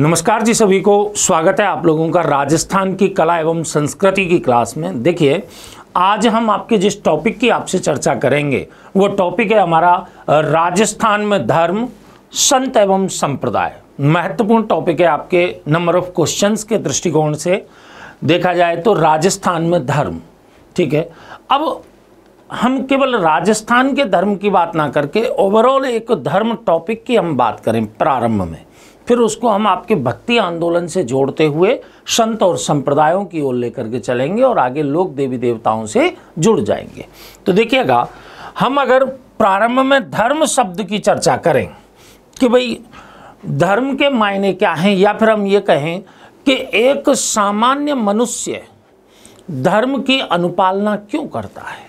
नमस्कार जी सभी को स्वागत है आप लोगों का राजस्थान की कला एवं संस्कृति की क्लास में देखिए आज हम आपके जिस टॉपिक की आपसे चर्चा करेंगे वो टॉपिक है हमारा राजस्थान में धर्म संत एवं संप्रदाय महत्वपूर्ण टॉपिक है आपके नंबर ऑफ क्वेश्चंस के दृष्टिकोण से देखा जाए तो राजस्थान में धर्म ठीक है अब हम केवल राजस्थान के धर्म की बात ना करके ओवरऑल एक धर्म टॉपिक की हम बात करें प्रारंभ में फिर उसको हम आपके भक्ति आंदोलन से जोड़ते हुए संत और संप्रदायों की ओर लेकर के चलेंगे और आगे लोग देवी देवताओं से जुड़ जाएंगे तो देखिएगा हम अगर प्रारंभ में धर्म शब्द की चर्चा करें कि भाई धर्म के मायने क्या हैं या फिर हम ये कहें कि एक सामान्य मनुष्य धर्म की अनुपालना क्यों करता है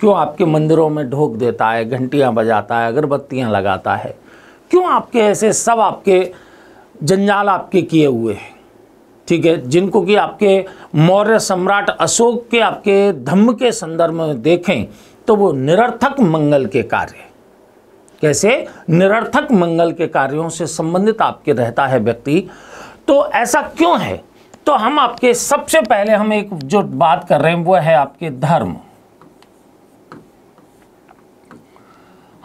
क्यों आपके मंदिरों में ढोक देता है घंटियां बजाता है अगरबत्तियां लगाता है क्यों आपके ऐसे सब आपके जंजाल आपके किए हुए हैं ठीक है जिनको कि आपके मौर्य सम्राट अशोक के आपके धम्म के संदर्भ में देखें तो वो निरर्थक मंगल के कार्य कैसे निरर्थक मंगल के कार्यों से संबंधित आपके रहता है व्यक्ति तो ऐसा क्यों है तो हम आपके सबसे पहले हम एक जो बात कर रहे हैं वो है आपके धर्म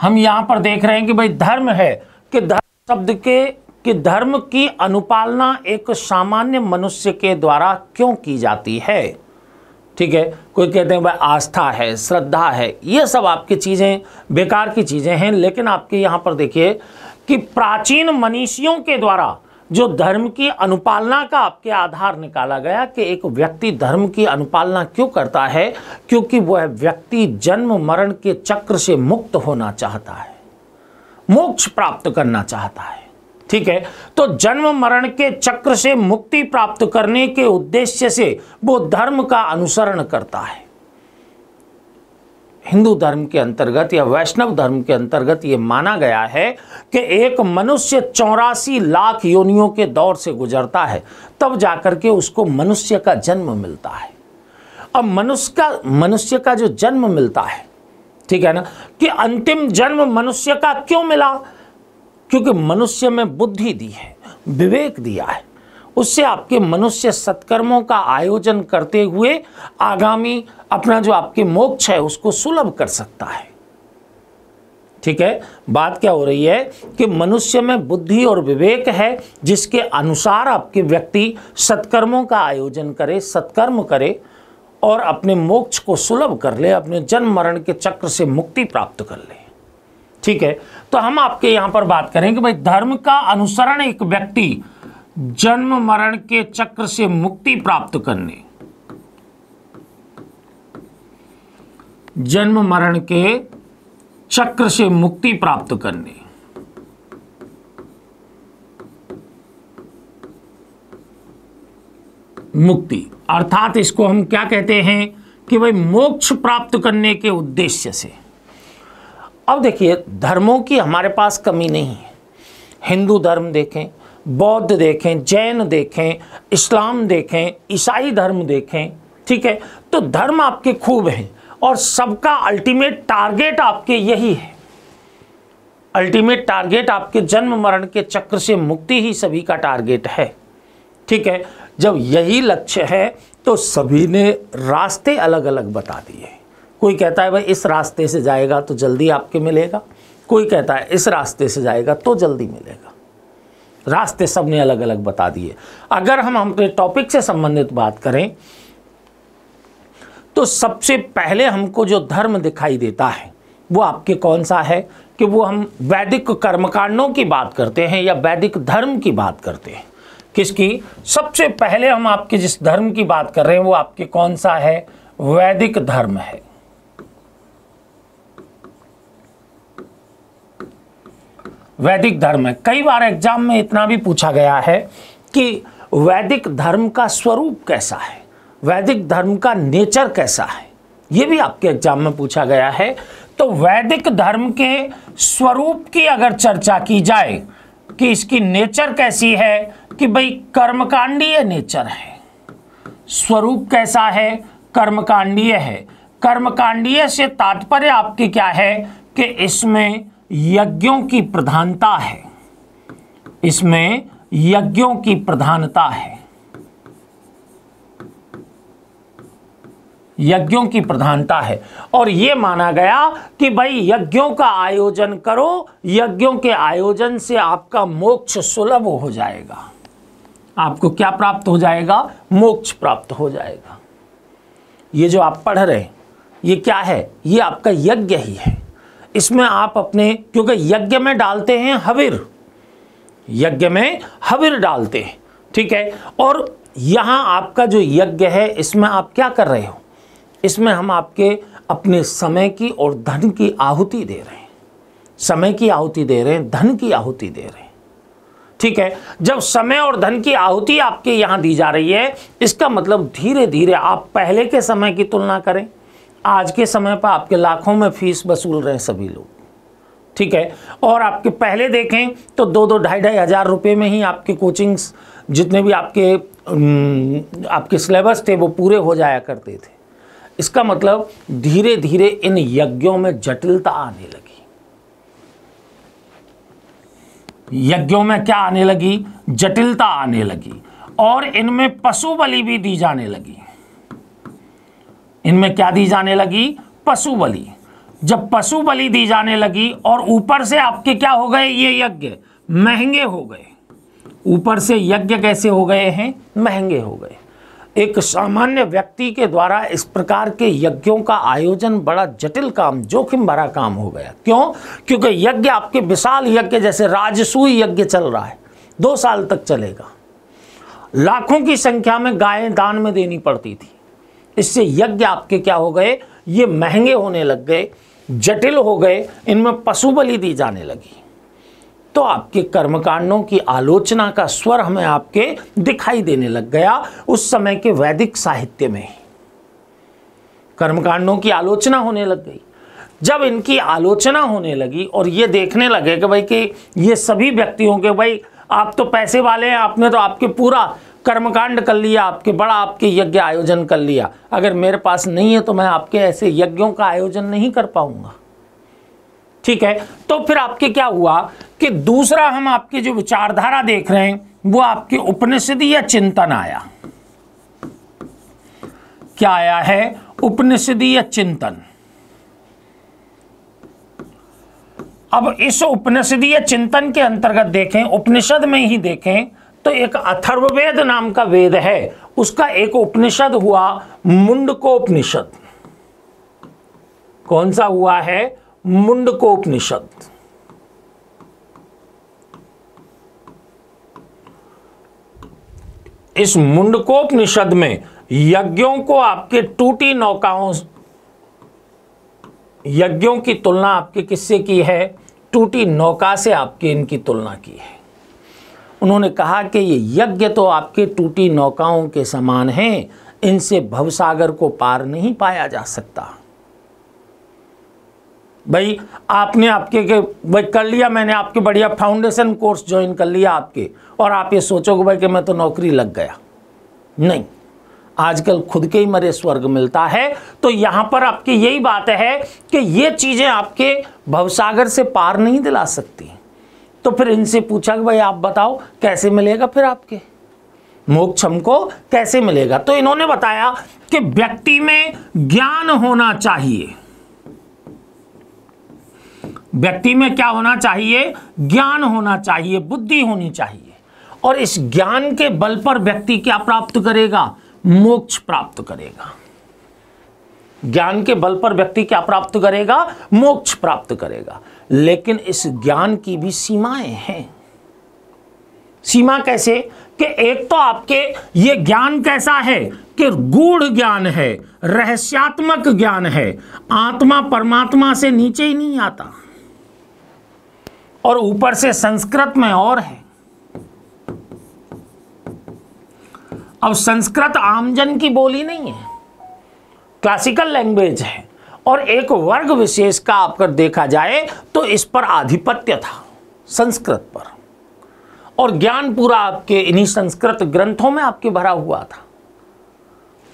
हम यहां पर देख रहे हैं कि भाई धर्म है कि धर्म शब्द के कि धर्म की अनुपालना एक सामान्य मनुष्य के द्वारा क्यों की जाती है ठीक है कोई कहते हैं भाई आस्था है श्रद्धा है ये सब आपकी चीज़ें बेकार की चीज़ें हैं लेकिन आपके यहाँ पर देखिए कि प्राचीन मनीषियों के द्वारा जो धर्म की अनुपालना का आपके आधार निकाला गया कि एक व्यक्ति धर्म की अनुपालना क्यों करता है क्योंकि वह व्यक्ति जन्म मरण के चक्र से मुक्त होना चाहता है मोक्ष प्राप्त करना चाहता है ठीक है तो जन्म मरण के चक्र से मुक्ति प्राप्त करने के उद्देश्य से वो धर्म का अनुसरण करता है हिंदू धर्म के अंतर्गत या वैष्णव धर्म के अंतर्गत यह माना गया है कि एक मनुष्य चौरासी लाख योनियों के दौर से गुजरता है तब जाकर के उसको मनुष्य का जन्म मिलता है अब मनुष्य का मनुष्य का जो जन्म मिलता है ठीक है ना कि अंतिम जन्म मनुष्य का क्यों मिला क्योंकि मनुष्य में बुद्धि दी है विवेक दिया है उससे आपके मनुष्य सत्कर्मों का आयोजन करते हुए आगामी अपना जो आपके मोक्ष है उसको सुलभ कर सकता है ठीक है बात क्या हो रही है कि मनुष्य में बुद्धि और विवेक है जिसके अनुसार आपके व्यक्ति सत्कर्मों का आयोजन करे सत्कर्म करे और अपने मोक्ष को सुलभ कर ले अपने जन्म मरण के चक्र से मुक्ति प्राप्त कर ले ठीक है तो हम आपके यहां पर बात करें कि भाई धर्म का अनुसरण एक व्यक्ति जन्म मरण के चक्र से मुक्ति प्राप्त करने जन्म मरण के चक्र से मुक्ति प्राप्त करने मुक्ति अर्थात इसको हम क्या कहते हैं कि भाई मोक्ष प्राप्त करने के उद्देश्य से अब देखिए धर्मों की हमारे पास कमी नहीं है हिंदू धर्म देखें बौद्ध देखें जैन देखें इस्लाम देखें ईसाई धर्म देखें ठीक है तो धर्म आपके खूब हैं और सबका अल्टीमेट टारगेट आपके यही है अल्टीमेट टारगेट आपके जन्म मरण के चक्र से मुक्ति ही सभी का टारगेट है ठीक है जब यही लक्ष्य है तो सभी ने रास्ते अलग अलग बता दिए कोई कहता है भाई इस रास्ते से जाएगा तो जल्दी आपके मिलेगा कोई कहता है इस रास्ते से जाएगा तो जल्दी मिलेगा रास्ते सबने अलग अलग बता दिए अगर हम अपने टॉपिक से संबंधित बात करें तो सबसे पहले हमको जो धर्म दिखाई देता है वो आपके कौन सा है कि वो हम वैदिक कर्मकांडों की बात करते हैं या वैदिक धर्म की बात करते हैं किसकी सबसे पहले हम आपके जिस धर्म की बात कर रहे हैं वो आपके कौन सा है वैदिक धर्म है वैदिक धर्म है कई बार एग्जाम में इतना भी पूछा गया है कि वैदिक धर्म का स्वरूप कैसा है वैदिक धर्म का नेचर कैसा है ये भी आपके एग्जाम में पूछा गया है तो वैदिक धर्म के स्वरूप की अगर चर्चा की जाए कि इसकी नेचर कैसी है कि भाई कर्मकांडीय नेचर है स्वरूप कैसा है कर्मकांडीय है कर्मकांडीय से तात्पर्य आपके क्या है कि इसमें यज्ञों की प्रधानता है इसमें यज्ञों की प्रधानता है यज्ञों की प्रधानता है और यह माना गया कि भाई यज्ञों का आयोजन करो यज्ञों के आयोजन से आपका मोक्ष सुलभ हो जाएगा आपको क्या प्राप्त हो जाएगा मोक्ष प्राप्त हो जाएगा ये जो आप पढ़ रहे हैं ये क्या है ये आपका यज्ञ ही है इसमें आप अपने क्योंकि यज्ञ में डालते हैं हविर यज्ञ में हविर डालते हैं ठीक है और यहाँ आपका जो यज्ञ है इसमें आप क्या कर रहे हो इसमें हम आपके अपने समय की और धन की आहुति दे रहे हैं समय की आहुति दे रहे हैं धन की आहुति दे रहे हैं ठीक है जब समय और धन की आहुति आपके यहाँ दी जा रही है इसका मतलब धीरे धीरे आप पहले के समय की तुलना करें आज के समय पर आपके लाखों में फीस वसूल रहे हैं सभी लोग ठीक है और आपके पहले देखें तो दो दो ढाई ढाई हज़ार रुपये में ही आपके कोचिंग्स जितने भी आपके आपके सिलेबस थे वो पूरे हो जाया करते थे इसका मतलब धीरे धीरे इन यज्ञों में जटिलता आने लगी यज्ञों में क्या आने लगी जटिलता आने लगी और इनमें पशु बलि भी दी जाने लगी इनमें क्या दी जाने लगी पशु बलि जब पशु बलि दी जाने लगी और ऊपर से आपके क्या हो गए ये यज्ञ महंगे हो गए ऊपर से यज्ञ कैसे हो गए हैं महंगे हो गए एक सामान्य व्यक्ति के द्वारा इस प्रकार के यज्ञों का आयोजन बड़ा जटिल काम जोखिम भरा काम हो गया क्यों क्योंकि यज्ञ आपके विशाल यज्ञ जैसे राजसूय यज्ञ चल रहा है दो साल तक चलेगा लाखों की संख्या में गायें दान में देनी पड़ती थी इससे यज्ञ आपके क्या हो गए ये महंगे होने लग गए जटिल हो गए इनमें पशु बलि दी जाने लगी तो आपके कर्मकांडों की आलोचना का स्वर हमें आपके दिखाई देने लग गया उस समय के वैदिक साहित्य में कर्मकांडों की आलोचना होने लग गई जब इनकी आलोचना होने लगी और ये देखने लगे कि भाई कि ये सभी व्यक्तियों के भाई आप तो पैसे वाले हैं आपने तो आपके पूरा कर्मकांड कर लिया आपके बड़ा आपके यज्ञ आयोजन कर लिया अगर मेरे पास नहीं है तो मैं आपके ऐसे यज्ञों का आयोजन नहीं कर पाऊंगा ठीक है तो फिर आपके क्या हुआ कि दूसरा हम आपके जो विचारधारा देख रहे हैं वो आपके उपनिषद या चिंतन आया क्या आया है उपनिषद या चिंतन अब इस उपनिषदीय चिंतन के अंतर्गत देखें उपनिषद में ही देखें तो एक अथर्ववेद नाम का वेद है उसका एक उपनिषद हुआ मुंडकोपनिषद कौन सा हुआ है मुंडकोपनिषद इस मुंडकोपनिषद में यज्ञों को आपके टूटी नौकाओं यज्ञों की तुलना आपके किससे की है टूटी नौका से आपके इनकी तुलना की है उन्होंने कहा कि ये यज्ञ तो आपके टूटी नौकाओं के समान हैं इनसे भवसागर को पार नहीं पाया जा सकता भाई आपने आपके के भाई कर लिया मैंने आपके बढ़िया फाउंडेशन कोर्स ज्वाइन कर लिया आपके और आप ये सोचोगे भाई कि मैं तो नौकरी लग गया नहीं आजकल खुद के ही मरे स्वर्ग मिलता है तो यहाँ पर आपकी यही बात है कि ये चीज़ें आपके भवसागर से पार नहीं दिला सकती तो फिर इनसे पूछा कि भाई आप बताओ कैसे मिलेगा फिर आपके मोक्ष हमको कैसे मिलेगा तो इन्होंने बताया कि व्यक्ति में ज्ञान होना चाहिए व्यक्ति में क्या होना चाहिए ज्ञान होना चाहिए बुद्धि होनी चाहिए और इस ज्ञान के बल पर व्यक्ति क्या प्राप्त करेगा मोक्ष प्राप्त करेगा ज्ञान के बल पर व्यक्ति क्या प्राप्त करेगा मोक्ष प्राप्त करेगा लेकिन इस ज्ञान की भी सीमाएं हैं सीमा कैसे कि एक तो आपके ये ज्ञान कैसा है कि गूढ़ ज्ञान है रहस्यात्मक ज्ञान है आत्मा परमात्मा से नीचे ही नहीं आता और ऊपर से संस्कृत में और है अब संस्कृत आमजन की बोली नहीं है क्लासिकल लैंग्वेज है और एक वर्ग विशेष का आपका देखा जाए तो इस पर आधिपत्य था संस्कृत पर और ज्ञान पूरा आपके इन्हीं संस्कृत ग्रंथों में आपके भरा हुआ था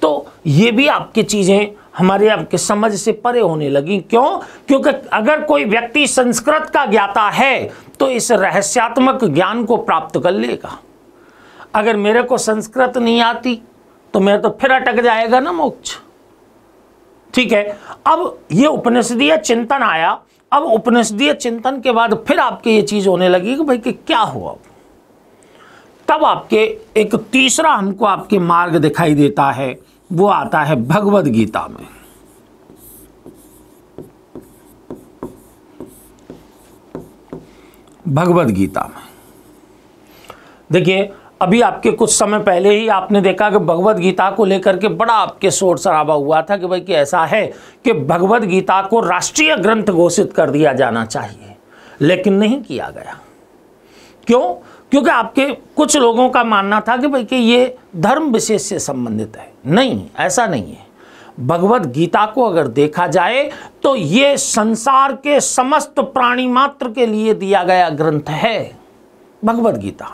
तो ये भी आपकी चीज़ें हमारे आपके समझ से परे होने लगी क्यों क्योंकि अगर कोई व्यक्ति संस्कृत का ज्ञाता है तो इस रहस्यात्मक ज्ञान को प्राप्त कर लेगा अगर मेरे को संस्कृत नहीं आती तो मेरे तो फिर अटक जाएगा ना मोक्ष ठीक है अब ये उपनिषदीय चिंतन आया अब उपनिषदीय चिंतन के बाद फिर आपके ये चीज़ होने लगी कि भाई कि क्या हुआ तब आपके एक तीसरा हमको आपके मार्ग दिखाई देता है वो आता है भगवद गीता में भगवद गीता में देखिए अभी आपके कुछ समय पहले ही आपने देखा कि भगवद गीता को लेकर के बड़ा आपके शोर शराबा हुआ था कि भाई कि ऐसा है कि भगवद गीता को राष्ट्रीय ग्रंथ घोषित कर दिया जाना चाहिए लेकिन नहीं किया गया क्यों क्योंकि आपके कुछ लोगों का मानना था कि भाई कि ये धर्म विशेष से संबंधित है नहीं ऐसा नहीं है भगवत गीता को अगर देखा जाए तो ये संसार के समस्त प्राणी मात्र के लिए दिया गया ग्रंथ है भगवत गीता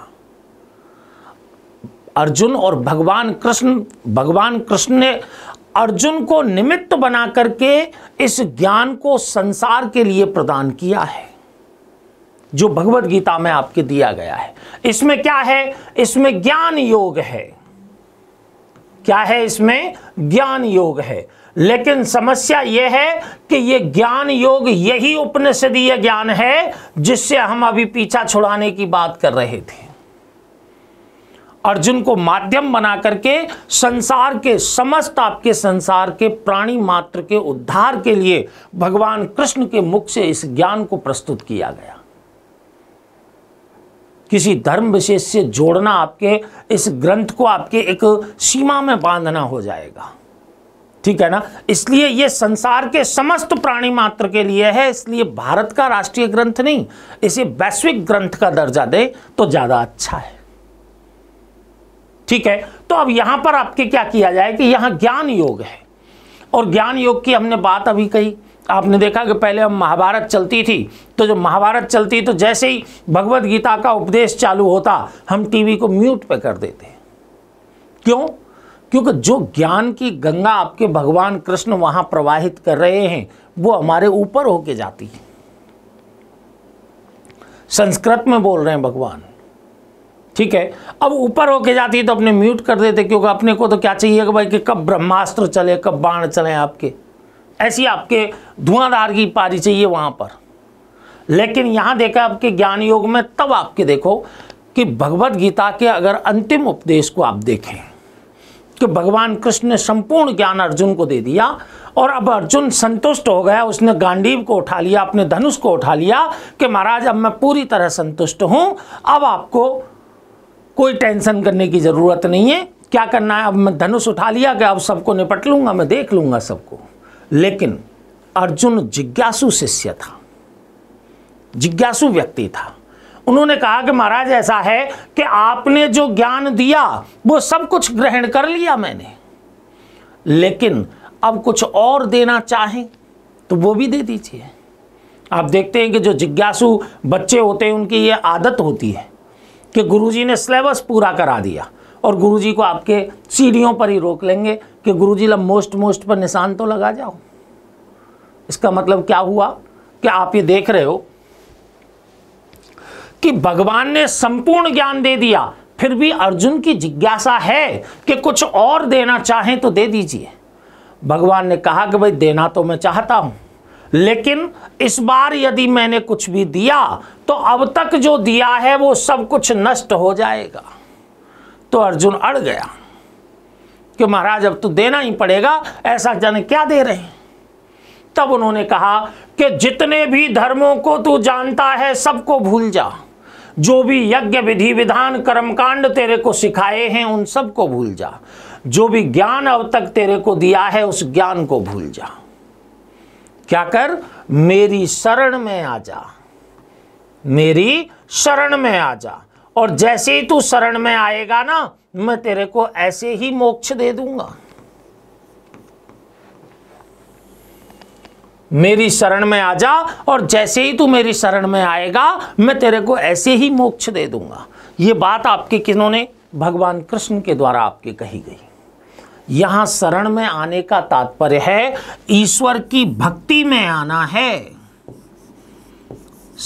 अर्जुन और भगवान कृष्ण भगवान कृष्ण ने अर्जुन को निमित्त बना करके इस ज्ञान को संसार के लिए प्रदान किया है जो भगवत गीता में आपके दिया गया है इसमें क्या है इसमें ज्ञान योग है क्या है इसमें ज्ञान योग है लेकिन समस्या यह है कि ये ज्ञान योग यही उपनिषदीय ज्ञान है जिससे हम अभी पीछा छुड़ाने की बात कर रहे थे अर्जुन को माध्यम बना करके संसार के समस्त आपके संसार के प्राणी मात्र के उद्धार के लिए भगवान कृष्ण के मुख से इस ज्ञान को प्रस्तुत किया गया किसी धर्म विशेष से जोड़ना आपके इस ग्रंथ को आपके एक सीमा में बांधना हो जाएगा ठीक है ना इसलिए यह संसार के समस्त प्राणी मात्र के लिए है इसलिए भारत का राष्ट्रीय ग्रंथ नहीं इसे वैश्विक ग्रंथ का दर्जा दे तो ज़्यादा अच्छा है ठीक है तो अब यहां पर आपके क्या किया जाए कि यहां ज्ञान योग है और ज्ञान योग की हमने बात अभी कही आपने देखा कि पहले हम महाभारत चलती थी तो जब महाभारत चलती तो जैसे ही भगवत गीता का उपदेश चालू होता हम टीवी को म्यूट पे कर देते क्यों क्योंकि जो ज्ञान की गंगा आपके भगवान कृष्ण वहां प्रवाहित कर रहे हैं वो हमारे ऊपर होके जाती है संस्कृत में बोल रहे हैं भगवान ठीक है अब ऊपर होके जाती है तो अपने म्यूट कर देते क्योंकि अपने को तो क्या चाहिए कि भाई कि कब ब्रह्मास्त्र चले कब बाण चले आपके ऐसी आपके धुआंधार की पारी चाहिए वहां पर लेकिन यहां देखा आपके ज्ञान योग में तब आपके देखो कि भगवत गीता के अगर अंतिम उपदेश को आप देखें कि भगवान कृष्ण ने संपूर्ण ज्ञान अर्जुन को दे दिया और अब अर्जुन संतुष्ट हो गया उसने गांडीव को उठा लिया अपने धनुष को उठा लिया कि महाराज अब मैं पूरी तरह संतुष्ट हूं अब आपको कोई टेंशन करने की ज़रूरत नहीं है क्या करना है अब मैं धनुष उठा लिया कि अब सबको निपट लूंगा मैं देख लूंगा सबको लेकिन अर्जुन जिज्ञासु शिष्य था जिज्ञासु व्यक्ति था उन्होंने कहा कि महाराज ऐसा है कि आपने जो ज्ञान दिया वो सब कुछ ग्रहण कर लिया मैंने लेकिन अब कुछ और देना चाहें तो वो भी दे दीजिए आप देखते हैं कि जो जिज्ञासु बच्चे होते हैं उनकी ये आदत होती है कि गुरुजी ने सिलेबस पूरा करा दिया और गुरुजी को आपके सीढ़ियों पर ही रोक लेंगे कि गुरुजी लब मोस्ट मोस्ट पर निशान तो लगा जाओ इसका मतलब क्या हुआ कि आप ये देख रहे हो कि भगवान ने संपूर्ण ज्ञान दे दिया फिर भी अर्जुन की जिज्ञासा है कि कुछ और देना चाहें तो दे दीजिए भगवान ने कहा कि भाई देना तो मैं चाहता हूं लेकिन इस बार यदि मैंने कुछ भी दिया तो अब तक जो दिया है वो सब कुछ नष्ट हो जाएगा तो अर्जुन अड़ गया कि महाराज अब तो देना ही पड़ेगा ऐसा जाने क्या दे रहे हैं तब उन्होंने कहा कि जितने भी धर्मों को तू जानता है सबको भूल जा जो भी यज्ञ विधि विधान कर्मकांड तेरे को सिखाए हैं उन सबको भूल जा जो भी ज्ञान अब तक तेरे को दिया है उस ज्ञान को भूल जा क्या कर मेरी शरण में आ जा मेरी शरण में आ जा और जैसे ही तू शरण में आएगा ना मैं तेरे को ऐसे ही मोक्ष दे दूंगा मेरी शरण में आ जा और जैसे ही तू मेरी शरण में आएगा मैं तेरे को ऐसे ही मोक्ष दे दूंगा ये बात आपके किन्होंने भगवान कृष्ण के द्वारा आपके कही गई यहां शरण में आने का तात्पर्य है ईश्वर की भक्ति में आना है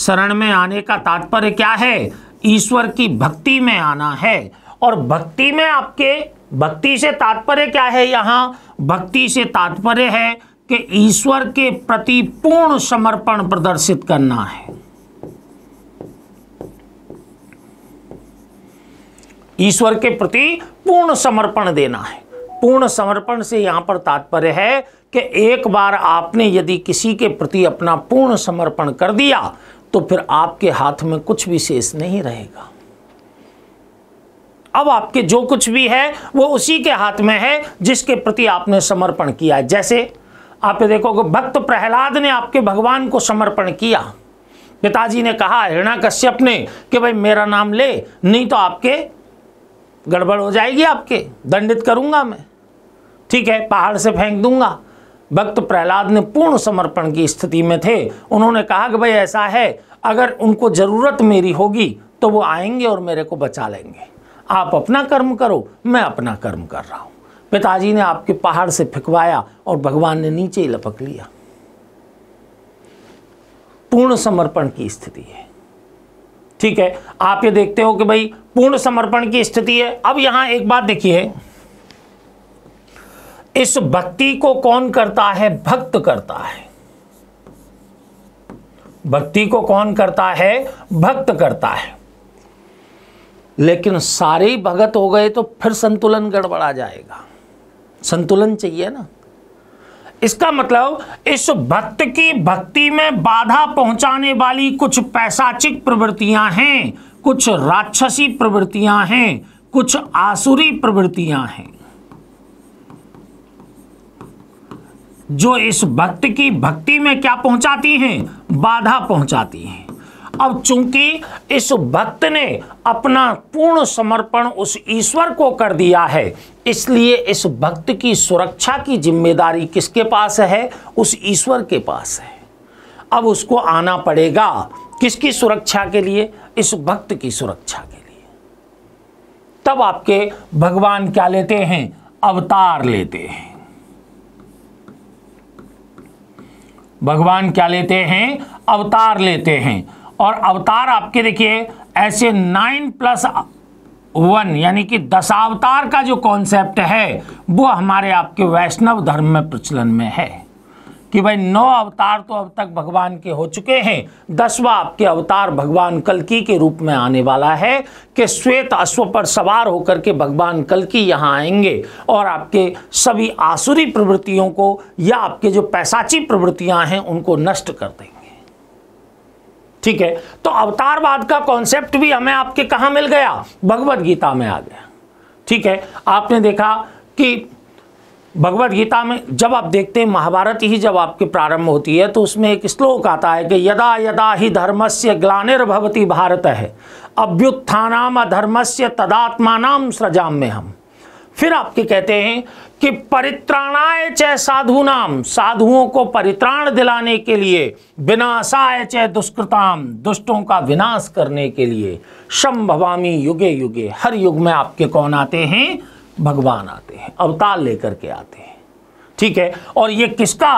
शरण में आने का तात्पर्य क्या है ईश्वर की भक्ति में आना है और भक्ति में आपके भक्ति से तात्पर्य क्या है यहाँ भक्ति से तात्पर्य है कि ईश्वर के प्रति पूर्ण समर्पण प्रदर्शित करना है ईश्वर के प्रति पूर्ण समर्पण देना है पूर्ण समर्पण से यहां पर तात्पर्य है कि एक बार आपने यदि किसी के प्रति अपना पूर्ण समर्पण कर दिया तो फिर आपके हाथ में कुछ भी शेष नहीं रहेगा अब आपके जो कुछ भी है वो उसी के हाथ में है जिसके प्रति आपने समर्पण किया है जैसे आप देखोगे भक्त प्रहलाद ने आपके भगवान को समर्पण किया पिताजी ने कहा हृणा कश्यप ने कि भाई मेरा नाम ले नहीं तो आपके गड़बड़ हो जाएगी आपके दंडित करूंगा मैं ठीक है पहाड़ से फेंक दूंगा भक्त प्रहलाद ने पूर्ण समर्पण की स्थिति में थे उन्होंने कहा कि भाई ऐसा है अगर उनको ज़रूरत मेरी होगी तो वो आएंगे और मेरे को बचा लेंगे आप अपना कर्म करो मैं अपना कर्म कर रहा हूं पिताजी ने आपके पहाड़ से फिकवाया और भगवान ने नीचे ही लपक लिया पूर्ण समर्पण की स्थिति है ठीक है आप ये देखते हो कि भाई पूर्ण समर्पण की स्थिति है अब यहां एक बात देखिए इस भक्ति को कौन करता है भक्त करता है भक्ति को कौन करता है भक्त करता है लेकिन सारे भगत हो गए तो फिर संतुलन गड़बड़ा जाएगा संतुलन चाहिए ना इसका मतलब इस भक्त की भक्ति में बाधा पहुंचाने वाली कुछ पैसाचिक प्रवृत्तियां हैं कुछ राक्षसी प्रवृत्तियां हैं कुछ आसुरी प्रवृत्तियां हैं जो इस भक्त की भक्ति में क्या पहुंचाती हैं बाधा पहुंचाती हैं अब चूंकि इस भक्त ने अपना पूर्ण समर्पण उस ईश्वर को कर दिया है इसलिए इस भक्त की सुरक्षा की जिम्मेदारी किसके पास है उस ईश्वर के पास है अब उसको आना पड़ेगा किसकी सुरक्षा के लिए इस भक्त की सुरक्षा के लिए तब आपके भगवान क्या लेते हैं अवतार लेते हैं भगवान क्या लेते हैं अवतार लेते हैं और अवतार आपके देखिए ऐसे नाइन प्लस वन यानी कि दशावतार का जो कॉन्सेप्ट है वो हमारे आपके वैष्णव धर्म में प्रचलन में है कि भाई नौ अवतार तो अब तक भगवान के हो चुके हैं दसवा आपके अवतार भगवान कलकी के रूप में आने वाला है कि श्वेत अश्व पर सवार होकर के भगवान कलकी यहाँ आएंगे और आपके सभी आसुरी प्रवृत्तियों को या आपके जो पैसाची प्रवृत्तियां हैं उनको नष्ट कर देंगे ठीक है तो अवतारवाद का कॉन्सेप्ट भी हमें आपके कहा मिल गया भगवत गीता में आ गया ठीक है आपने देखा कि भगवद गीता में जब आप देखते हैं महाभारत ही जब आपके प्रारंभ होती है तो उसमें एक श्लोक आता है कि यदा यदा ही धर्म से ग्लानिर्भवती भारत है अभ्युत्थान अधर्म से तदात्मानाम सृजाम में हम फिर आपके कहते हैं कि परित्राणाय च साधु नाम साधुओं को परित्राण दिलाने के लिए विनाशाय च दुष्कृताम दुष्टों का विनाश करने के लिए शम युगे युगे हर युग में आपके कौन आते हैं भगवान आते हैं अवतार लेकर के आते हैं ठीक है और ये किसका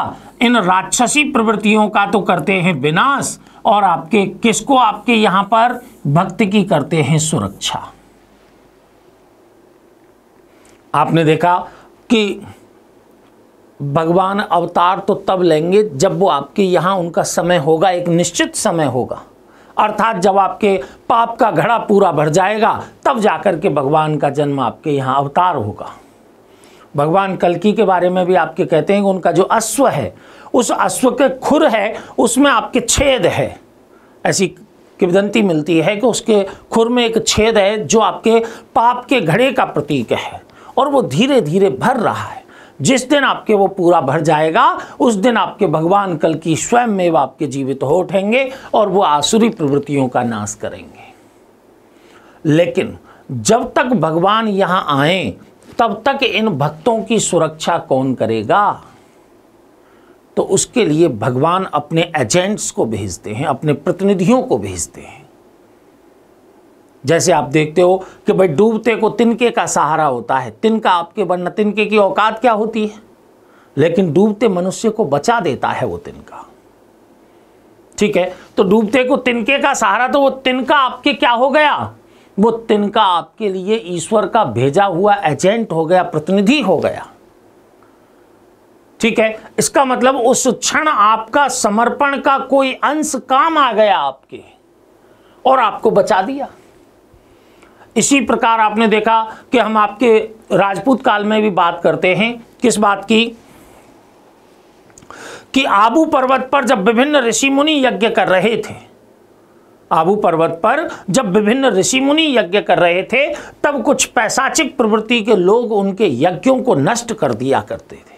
इन राक्षसी प्रवृत्तियों का तो करते हैं विनाश और आपके किसको आपके यहां पर भक्त की करते हैं सुरक्षा आपने देखा कि भगवान अवतार तो तब लेंगे जब वो आपके यहां उनका समय होगा एक निश्चित समय होगा अर्थात जब आपके पाप का घड़ा पूरा भर जाएगा तब जाकर के भगवान का जन्म आपके यहाँ अवतार होगा भगवान कलकी के बारे में भी आपके कहते हैं कि उनका जो अश्व है उस अश्व के खुर है उसमें आपके छेद है ऐसी किवदंती मिलती है कि उसके खुर में एक छेद है जो आपके पाप के घड़े का प्रतीक है और वो धीरे धीरे भर रहा है जिस दिन आपके वो पूरा भर जाएगा उस दिन आपके भगवान कल की स्वयं में वह आपके जीवित हो उठेंगे और वो आसुरी प्रवृत्तियों का नाश करेंगे लेकिन जब तक भगवान यहां आए तब तक इन भक्तों की सुरक्षा कौन करेगा तो उसके लिए भगवान अपने एजेंट्स को भेजते हैं अपने प्रतिनिधियों को भेजते हैं जैसे आप देखते हो कि भाई डूबते को तिनके का सहारा होता है तिनका आपके बनना तिनके की औकात क्या होती है लेकिन डूबते मनुष्य को बचा देता है वो तिनका ठीक है तो डूबते को तिनके का सहारा तो वो तिनका आपके क्या हो गया वो तिनका आपके लिए ईश्वर का भेजा हुआ एजेंट हो गया प्रतिनिधि हो गया ठीक है इसका मतलब उस क्षण आपका समर्पण का कोई अंश काम आ गया आपके और आपको बचा दिया इसी प्रकार आपने देखा कि हम आपके राजपूत काल में भी बात करते हैं किस बात की कि आबू पर्वत पर जब विभिन्न ऋषि मुनि यज्ञ कर रहे थे आबू पर्वत पर जब विभिन्न ऋषि मुनि यज्ञ कर रहे थे तब कुछ पैसाचिक प्रवृत्ति के लोग उनके यज्ञों को नष्ट कर दिया करते थे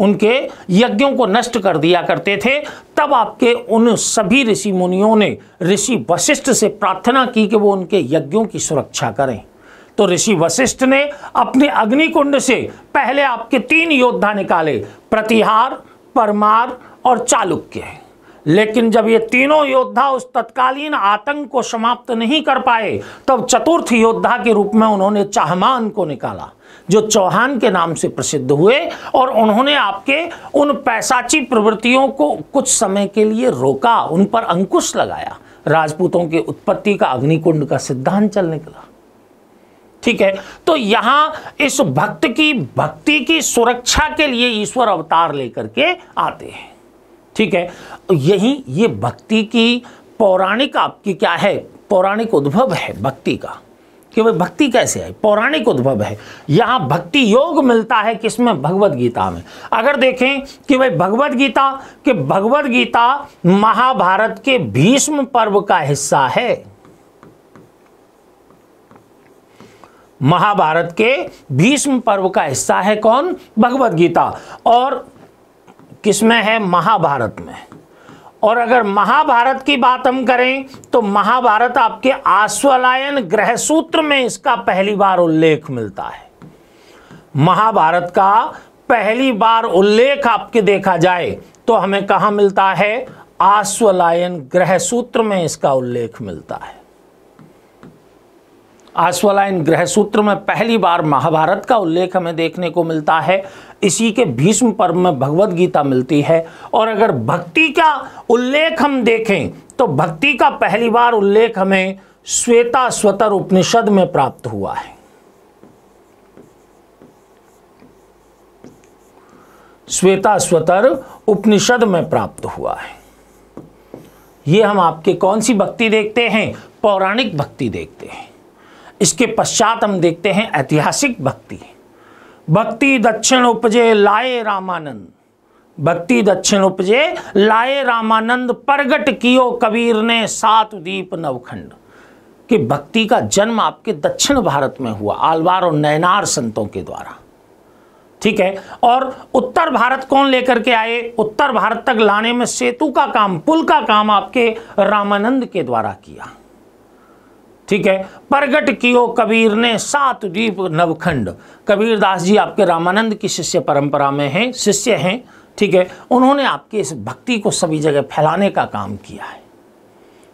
उनके यज्ञों को नष्ट कर दिया करते थे तब आपके उन सभी ऋषि मुनियों ने ऋषि वशिष्ठ से प्रार्थना की कि वो उनके यज्ञों की सुरक्षा करें तो ऋषि वशिष्ठ ने अपने अग्निकुंड से पहले आपके तीन योद्धा निकाले प्रतिहार परमार और चालुक्य लेकिन जब ये तीनों योद्धा उस तत्कालीन आतंक को समाप्त नहीं कर पाए तब चतुर्थ योद्धा के रूप में उन्होंने चाहमान को निकाला जो चौहान के नाम से प्रसिद्ध हुए और उन्होंने आपके उन पैसाची प्रवृत्तियों को कुछ समय के लिए रोका उन पर अंकुश लगाया राजपूतों की उत्पत्ति का अग्निकुंड का सिद्धांत चल निकला ठीक है तो यहां इस भक्त की भक्ति की सुरक्षा के लिए ईश्वर अवतार लेकर के आते हैं ठीक है यही ये भक्ति की पौराणिक आपकी क्या है पौराणिक उद्भव है भक्ति का कि भाई भक्ति कैसे है पौराणिक उद्भव है यहाँ भक्ति योग मिलता है किसमें भगवत गीता में अगर देखें कि भाई भगवत गीता कि भगवत गीता महाभारत के भीष्म पर्व का हिस्सा है महाभारत के भीष्म पर्व का हिस्सा है कौन भगवत गीता और किसमें है महाभारत में और अगर महाभारत की बात हम करें तो महाभारत आपके आश्वलायन ग्रह सूत्र में इसका पहली बार उल्लेख मिलता है महाभारत का पहली बार उल्लेख आपके देखा जाए तो हमें कहा मिलता है आश्वलायन ग्रह सूत्र में इसका उल्लेख मिलता है आश्वलायन ग्रह सूत्र में पहली बार महाभारत का उल्लेख हमें देखने को मिलता है इसी के भीष्म पर्व में भगवत गीता मिलती है और अगर भक्ति का उल्लेख हम देखें तो भक्ति का पहली बार उल्लेख हमें श्वेता स्वतर उपनिषद में प्राप्त हुआ है श्वेता स्वतर उपनिषद में प्राप्त हुआ है ये हम आपके कौन सी भक्ति देखते हैं पौराणिक भक्ति देखते हैं इसके पश्चात हम देखते हैं ऐतिहासिक भक्ति भक्ति दक्षिण उपजे लाए रामानंद भक्ति दक्षिण उपजे लाए रामानंद प्रगट कियो कबीर ने सात दीप नवखंड कि भक्ति का जन्म आपके दक्षिण भारत में हुआ आलवार और नैनार संतों के द्वारा ठीक है और उत्तर भारत कौन लेकर के आए उत्तर भारत तक लाने में सेतु का काम पुल का काम आपके रामानंद के द्वारा किया ठीक है प्रगट कियो कबीर ने सात द्वीप नवखंड कबीर दास जी आपके रामानंद की शिष्य परंपरा में हैं शिष्य हैं ठीक है उन्होंने आपके इस भक्ति को सभी जगह फैलाने का काम किया है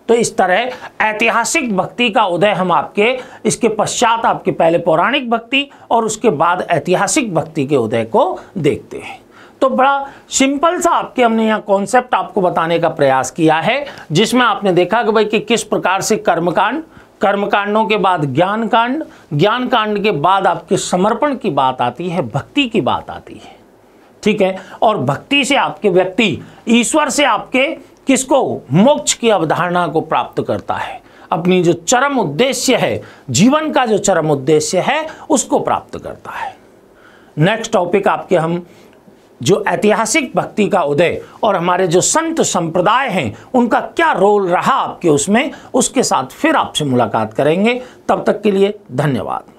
तो इस तरह ऐतिहासिक भक्ति का उदय हम आपके इसके पश्चात आपके पहले पौराणिक भक्ति और उसके बाद ऐतिहासिक भक्ति के उदय को देखते हैं तो बड़ा सिंपल सा आपके हमने यहाँ कॉन्सेप्ट आपको बताने का प्रयास किया है जिसमें आपने देखा कि भाई कि किस प्रकार से कर्मकांड कर्मकांडों के बाद ज्ञान कांड ज्ञान कांड के बाद आपके समर्पण की बात आती है भक्ति की बात आती है ठीक है और भक्ति से आपके व्यक्ति ईश्वर से आपके किसको मोक्ष की अवधारणा को प्राप्त करता है अपनी जो चरम उद्देश्य है जीवन का जो चरम उद्देश्य है उसको प्राप्त करता है नेक्स्ट टॉपिक आपके हम जो ऐतिहासिक भक्ति का उदय और हमारे जो संत संप्रदाय हैं उनका क्या रोल रहा आपके उसमें उसके साथ फिर आपसे मुलाकात करेंगे तब तक के लिए धन्यवाद